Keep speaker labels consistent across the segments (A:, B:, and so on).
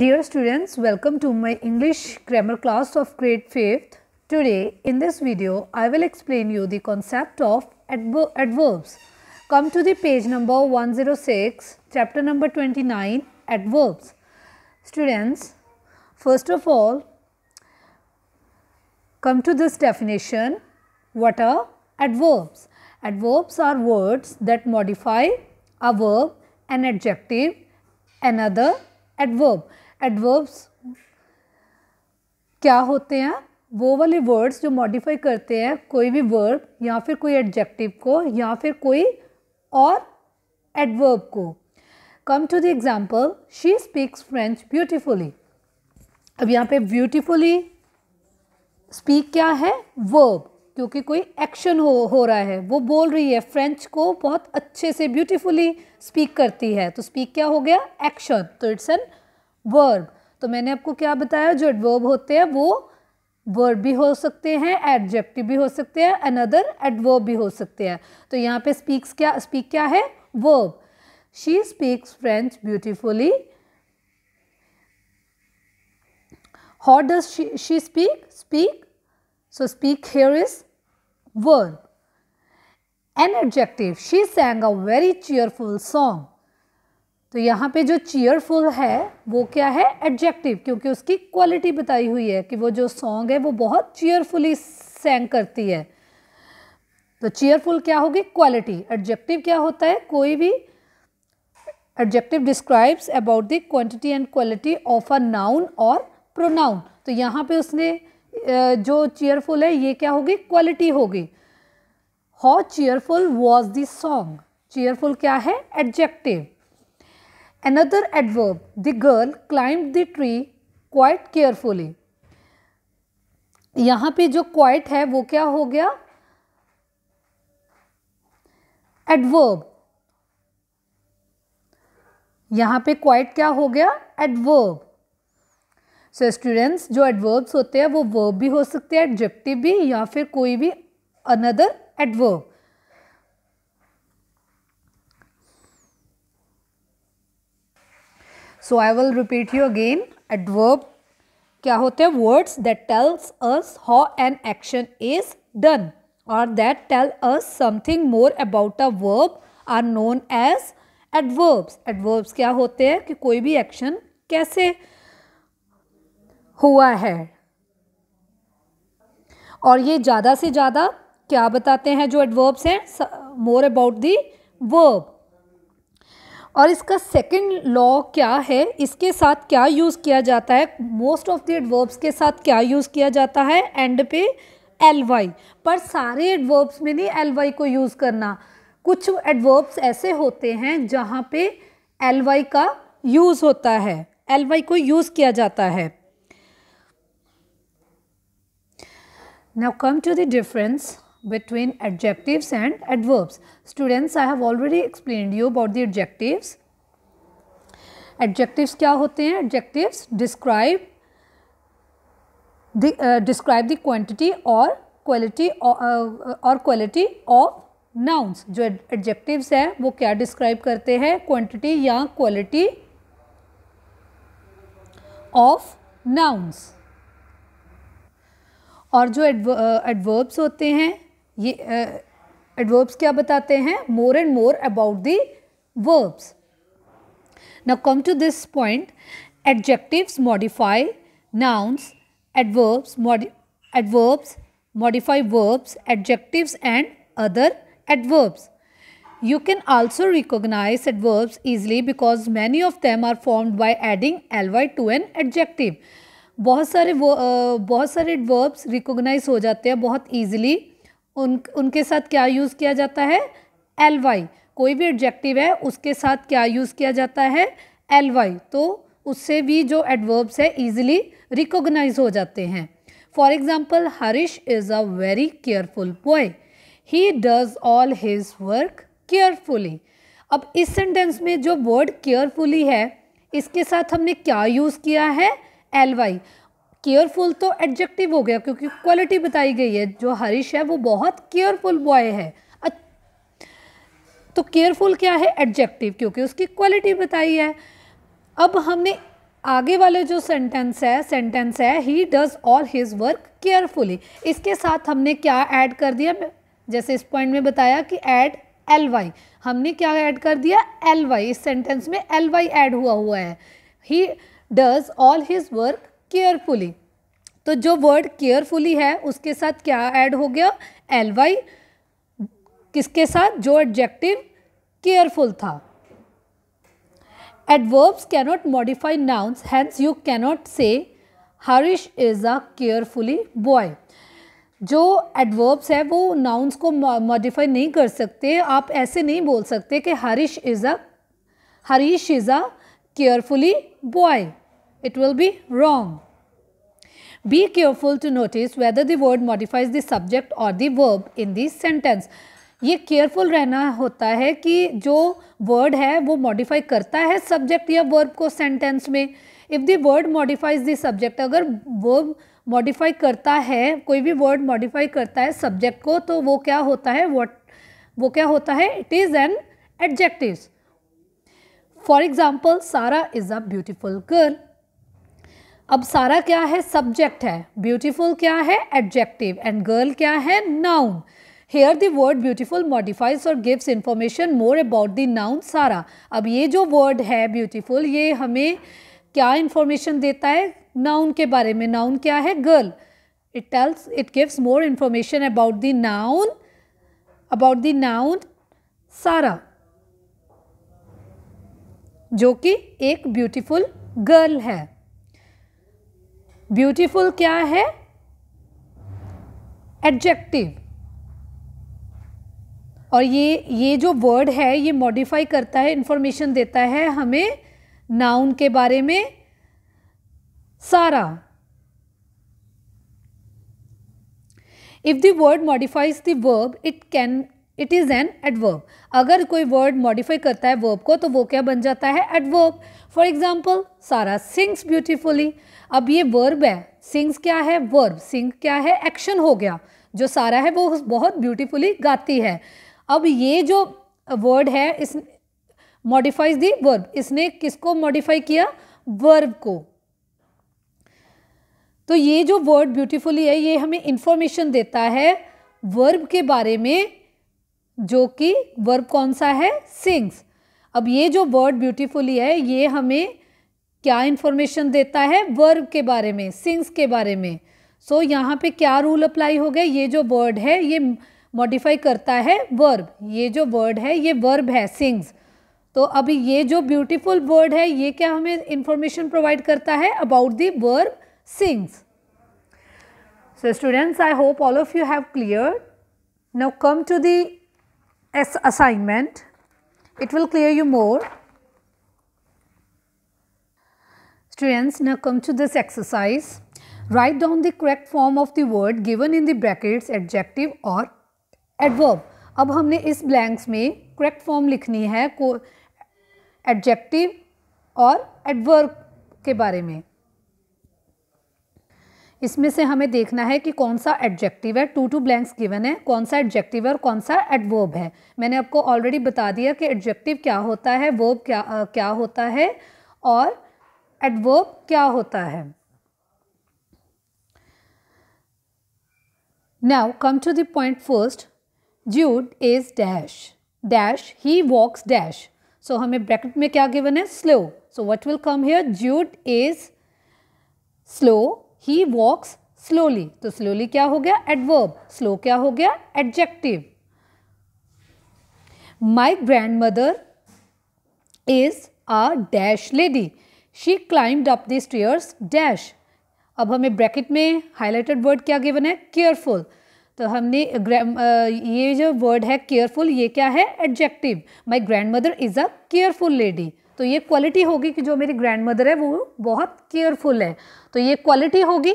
A: Dear students, welcome to my English grammar class of grade 5th. Today, in this video, I will explain you the concept of adver adverbs. Come to the page number 106, chapter number 29, adverbs. Students, first of all, come to this definition. What are adverbs? Adverbs are words that modify a verb, an adjective, another adverb adverbs क्या होते हैं वो वाले words जो modify करते हैं कोई भी वर्ब या फिर कोई एडजेक्टिव को या फिर कोई और एडवर्ब को come to the example she speaks French beautifully अब यहाँ पे ब्यूटिफुली स्पीक क्या है वर्ब क्योंकि कोई एक्शन हो हो रहा है वो बोल रही है फ्रेंच को बहुत अच्छे से ब्यूटिफुली स्पीक करती है तो स्पीक क्या हो गया एक्शन तो इट्स एन वर्ब तो मैंने आपको क्या बताया जो एडवर्ब होते हैं वो वर्ब भी हो सकते हैं एडजेक्टिव भी हो सकते हैं अनदर एडवर्ब भी हो सकते हैं तो यहाँ पे स्पीक्स क्या स्पीक क्या है verb she speaks French beautifully how does she speak speak speak so speak here is verb an adjective she sang a very cheerful तो यहाँ पे जो चीयरफुल है वो क्या है एडजेक्टिव क्योंकि उसकी क्वालिटी बताई हुई है कि वो जो सॉन्ग है वो बहुत चीयरफुली सेंग करती है तो चीयरफुल क्या होगी क्वालिटी एडजेक्टिव क्या होता है कोई भी adjective describes about the quantity and quality of a noun और प्रोनाउन तो यहाँ पे उसने जो चीयरफुल है ये क्या होगी क्वालिटी होगी how cheerful was the song cheerful क्या है adjective Another adverb, the girl climbed the tree quite carefully. यहाँ पे जो क्वाइट है वो क्या हो गया एडवर्ब यहाँ पे क्वाइट क्या हो गया एडवर्ब सो so, स्टूडेंट्स जो एडवर्ब्स होते हैं वो वर्ब भी हो सकते हैं एडजेक्टिव भी या फिर कोई भी another adverb so I will repeat you again adverb क्या होते हैं words that tells us how an action is done और that tell us something more about a verb are known as adverbs adverbs क्या होते हैं कि कोई भी एक्शन कैसे हुआ है और ये ज़्यादा से ज़्यादा क्या बताते हैं जो एडवर्ब्स हैं मोर अबाउट दी वर्ब और इसका सेकंड लॉ क्या है इसके साथ क्या यूज़ किया जाता है मोस्ट ऑफ द एडवर्ब्स के साथ क्या यूज़ किया जाता है एंड पे एल वाई पर सारे एडवर्ब्स में नहीं एल वाई को यूज़ करना कुछ एडवर्ब्स ऐसे होते हैं जहाँ पे एल वाई का यूज़ होता है एल वाई को यूज़ किया जाता है now come to the difference between adjectives and adverbs. Students, I have already explained you about the adjectives. Adjectives kya hote hain Adjectives describe the uh, describe the quantity or quality or, uh, or quality of nouns. jo adjectives hai wo kya describe karte hain Quantity ya quality of nouns. और जो adverbs होते हैं ये adverbs uh, क्या बताते हैं more and more about the verbs. Now come to this point, adjectives modify nouns, adverbs, modi adverbs modify verbs, adjectives and other adverbs. You can also recognize adverbs easily because many of them are formed by adding ly to an adjective. बहुत सारे वो बहुत सारे adverbs recognise हो जाते हैं बहुत easily उन उनके साथ क्या यूज़ किया जाता है एल वाई कोई भी एडजेक्टिव है उसके साथ क्या यूज़ किया जाता है एल वाई तो उससे भी जो एडवर्ब्स है ईजिली रिकोगनाइज हो जाते हैं for example Harish is a very careful boy he does all his work carefully अब इस सेंटेंस में जो वर्ड केयरफुली है इसके साथ हमने क्या यूज़ किया है एल वाई केयरफुल तो एडजेक्टिव हो गया क्योंकि क्वालिटी बताई गई है जो हरीश है वो बहुत केयरफुल बॉय है तो केयरफुल क्या है एडजेक्टिव क्योंकि उसकी क्वालिटी बताई है अब हमने आगे वाले जो सेंटेंस है सेंटेंस है he does all his work carefully इसके साथ हमने क्या ऐड कर दिया जैसे इस पॉइंट में बताया कि ऐड एल वाई हमने क्या ऐड कर दिया एल वाई इस सेंटेंस में एल वाई ऐड हुआ हुआ है he does all his work carefully तो जो वर्ड केयरफुली है उसके साथ क्या ऐड हो गया एल वाई किसके साथ जो एडजेक्टिव केयरफुल था adverbs cannot modify nouns hence you cannot say Harish is a carefully boy जो एडवर्ब्स है वो नाउन्स को मॉडिफाई नहीं कर सकते आप ऐसे नहीं बोल सकते कि Harish is a Harish is a carefully boy it will be wrong. Be careful to notice whether the word modifies the subject or the verb in the sentence. ये केयरफुल रहना होता है कि जो वर्ड है वो मॉडिफाई करता है सब्जेक्ट या वर्ब को सेंटेंस में if the word modifies the subject अगर वर्ब मॉडिफाई करता है कोई भी वर्ड मॉडिफाई करता है सब्जेक्ट को तो वो क्या होता है वॉट वो क्या होता है it is an adjective for example Sara is a beautiful girl अब सारा क्या है सब्जेक्ट है ब्यूटीफुल क्या है एडजेक्टिव एंड गर्ल क्या है noun here the word beautiful modifies और gives information more about the noun Sara अब ये जो वर्ड है ब्यूटीफुल ये हमें क्या इंफॉर्मेशन देता है नाउन के बारे में नाउन क्या है girl it tells it gives more information about the noun about the noun Sara जो कि एक ब्यूटीफुल गर्ल है ब्यूटीफुल क्या है एडजेक्टिव और ये ये जो वर्ड है ये मॉडिफाई करता है इंफॉर्मेशन देता है हमें नाउन के बारे में Sara if the word modifies the verb it can it is an adverb अगर कोई वर्ड मॉडिफाई करता है वर्ब को तो वो क्या बन जाता है adverb for example Sara sings beautifully अब ये वर्ब है सिंग्स क्या है वर्ब सिंग क्या है एक्शन हो गया जो सारा है वो बहुत ब्यूटिफुली गाती है अब ये जो वर्ड है इस मॉडिफाइज दी वर्ब इसने किसको मॉडिफाई किया वर्ब को तो ये जो वर्ड ब्यूटिफुली है ये हमें इन्फॉर्मेशन देता है वर्ब के बारे में जो कि वर्ब कौन सा है सिंग्स अब ये जो वर्ड ब्यूटीफुली है ये हमें क्या इन्फॉर्मेशन देता है वर्ब के बारे में सिंग्स के बारे में सो so, यहाँ पे क्या रूल अप्लाई हो गया ये जो वर्ड है ये मॉडिफाई करता है वर्ब ये जो वर्ड है ये वर्ब है सिंग्स तो अभी ये जो ब्यूटीफुल वर्ड है ये क्या हमें इंफॉर्मेशन प्रोवाइड करता है about the verb sings so students I hope all of you have clear now come to the as assignment. It will clear you more. Students, now come to this exercise. Write down the correct form of the word given in the brackets adjective or adverb. अब हमने इस blanks में correct form लिखनी है को adjective और adverb के बारे में इसमें से हमें देखना है कि कौन सा एडजेक्टिव है टू टू ब्लैंक्स गिवन है कौन सा एडजेक्टिव है और कौन सा एडवर्ब है मैंने आपको ऑलरेडी बता दिया कि एडजेक्टिव क्या होता है वर्ब क्या आ, क्या होता है और एडवर्ब क्या होता है now come to the point first Jude is dash dash he walks dash so हमें ब्रैकेट में क्या गिवन है slow so what will come here Jude is slow he walks slowly तो स्लोली क्या हो गया एडवर्ब स्लो क्या हो गया adjective my grandmother is a dash lady she climbed up the stairs dash अब हमें ब्रैकेट में हाईलाइटेड वर्ड क्या गिवन है केयरफुल तो हमने ये जो वर्ड है केयरफुल ये क्या है adjective my grandmother is a careful lady तो ये क्वालिटी होगी कि जो मेरी ग्रैंड मदर है वो बहुत केयरफुल है तो ये क्वालिटी होगी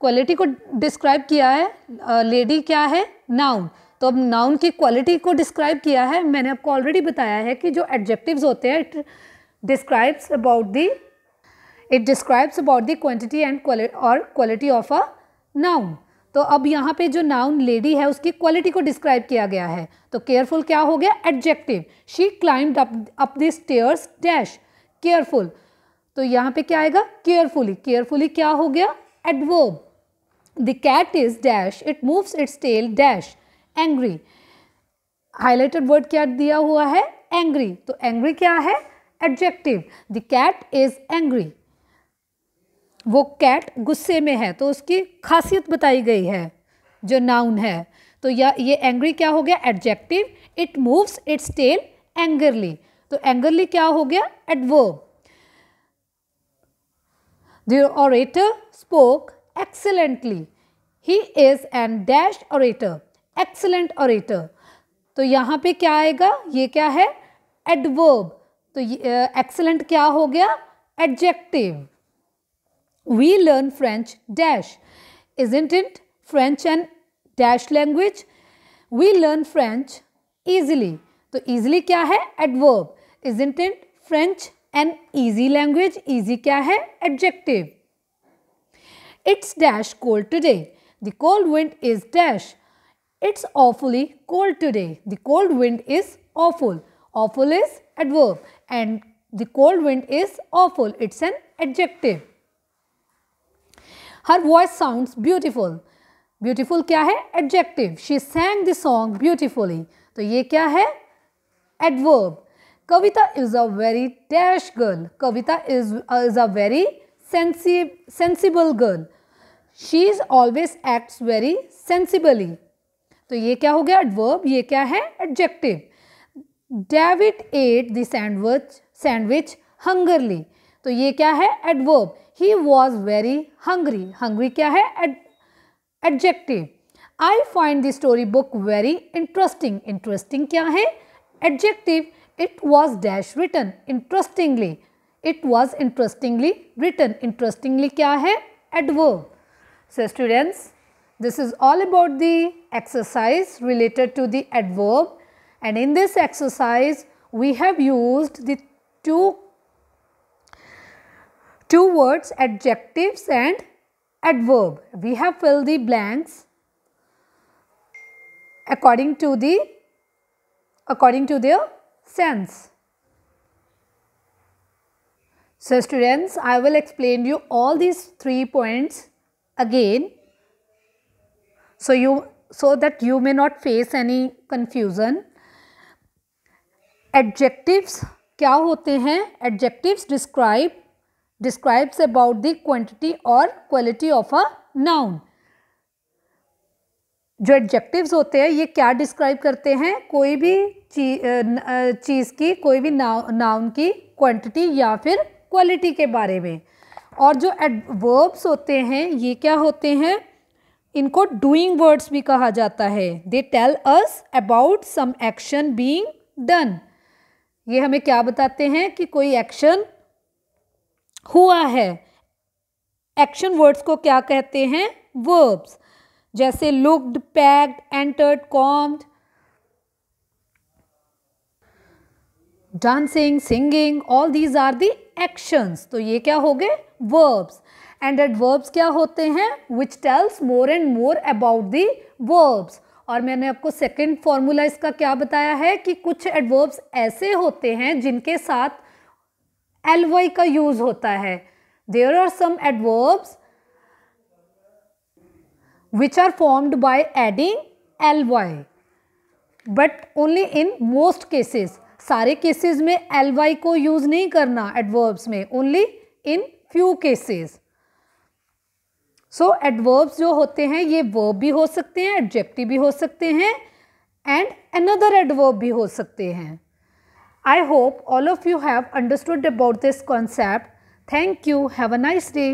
A: क्वालिटी को डिस्क्राइब किया है लेडी क्या है नाउन तो अब नाउन की क्वालिटी को डिस्क्राइब किया है मैंने आपको ऑलरेडी बताया है कि जो एडजेक्टिव्स होते हैं it describes about the it describes about the quantity and और क्वालिटी ऑफ अ नाउन तो अब यहाँ पे जो नाउन लेडी है उसकी क्वालिटी को डिस्क्राइब किया गया है तो केयरफुल क्या हो गया adjective she climb up up the stairs dash careful तो यहाँ पे क्या आएगा केयरफुली केयरफुली क्या हो गया adverb the cat is dash it moves its tail dash angry highlighted word क्या दिया हुआ है एंग्री तो एंग्री क्या है adjective the cat is angry वो कैट गुस्से में है तो उसकी खासियत बताई गई है जो नाउन है तो या ये एंग्री क्या हो गया adjective it moves its tail angrily तो एंगरली क्या हो गया adverb the orator spoke excellently he is an dash orator excellent orator तो यहाँ पे क्या आएगा ये क्या है एडवर्ब तो एक्सेलेंट uh, क्या हो गया adjective We learn French dash. Isn't it French and dash language? We learn French easily. So easily क्या है adverb. Isn't it French and easy language? Easy क्या है adjective. It's dash cold today. The cold wind is dash. It's awfully cold today. The cold wind is awful. Awful is adverb and the cold wind is awful. It's an adjective. Her voice sound beautiful beautiful क्या है adjective she sang the song beautifully तो ये क्या है adverb Kavita is a very dash girl Kavita is is a very sensible girl she is always acts very sensibly तो ये क्या हो गया एडवर्ब ये क्या है adjective David ate the sandwich sandwich hungrily तो ये क्या है adverb He was very hungry. Hungry क्या है adjective I find the story book very interesting interesting क्या है adjective it was dash written interestingly it was interestingly written interestingly kya hai adverb so students this is all about the exercise related to the adverb and in this exercise we have used the two two words adjectives and adverb. We have filled the blanks according to the according to their sense. So students, I will explain you all these three points again. So you so that you may not face any confusion. Adjectives क्या होते हैं? Adjectives describe describes about the quantity or quality of a noun जो adjectives होते हैं ये क्या describe करते हैं कोई भी ची, चीज़ की कोई भी नाउ नाउन की क्वान्टिटी या फिर क्वालिटी के बारे में और जो एडवर्ब्स होते हैं ये क्या होते हैं इनको डूइंग वर्ड्स भी कहा जाता है they tell us about some action being done ये हमें क्या बताते हैं कि कोई एक्शन हुआ है एक्शन वर्ड्स को क्या कहते हैं वर्ब्स जैसे looked packed entered calmed dancing singing all these are the actions तो ये क्या हो गए वर्ब्स एंड एडवर्ब्स क्या होते हैं which tells more and more about the verbs और मैंने आपको सेकेंड फॉर्मूला इसका क्या बताया है कि कुछ एडवर्ब्स ऐसे होते हैं जिनके साथ एलवाई का यूज होता है there are some adverbs are formed formed adding L Y but only in most cases सारे केसेस में वाई को यूज नहीं करना एडवर्ब्स में only in few cases so adverbs जो होते हैं ये वर्ब भी हो सकते हैं एडजेक्टिव भी हो सकते हैं एंड अनदर एडवर्ब भी हो सकते हैं I hope all of you have understood about this concept. Thank you. Have a nice day.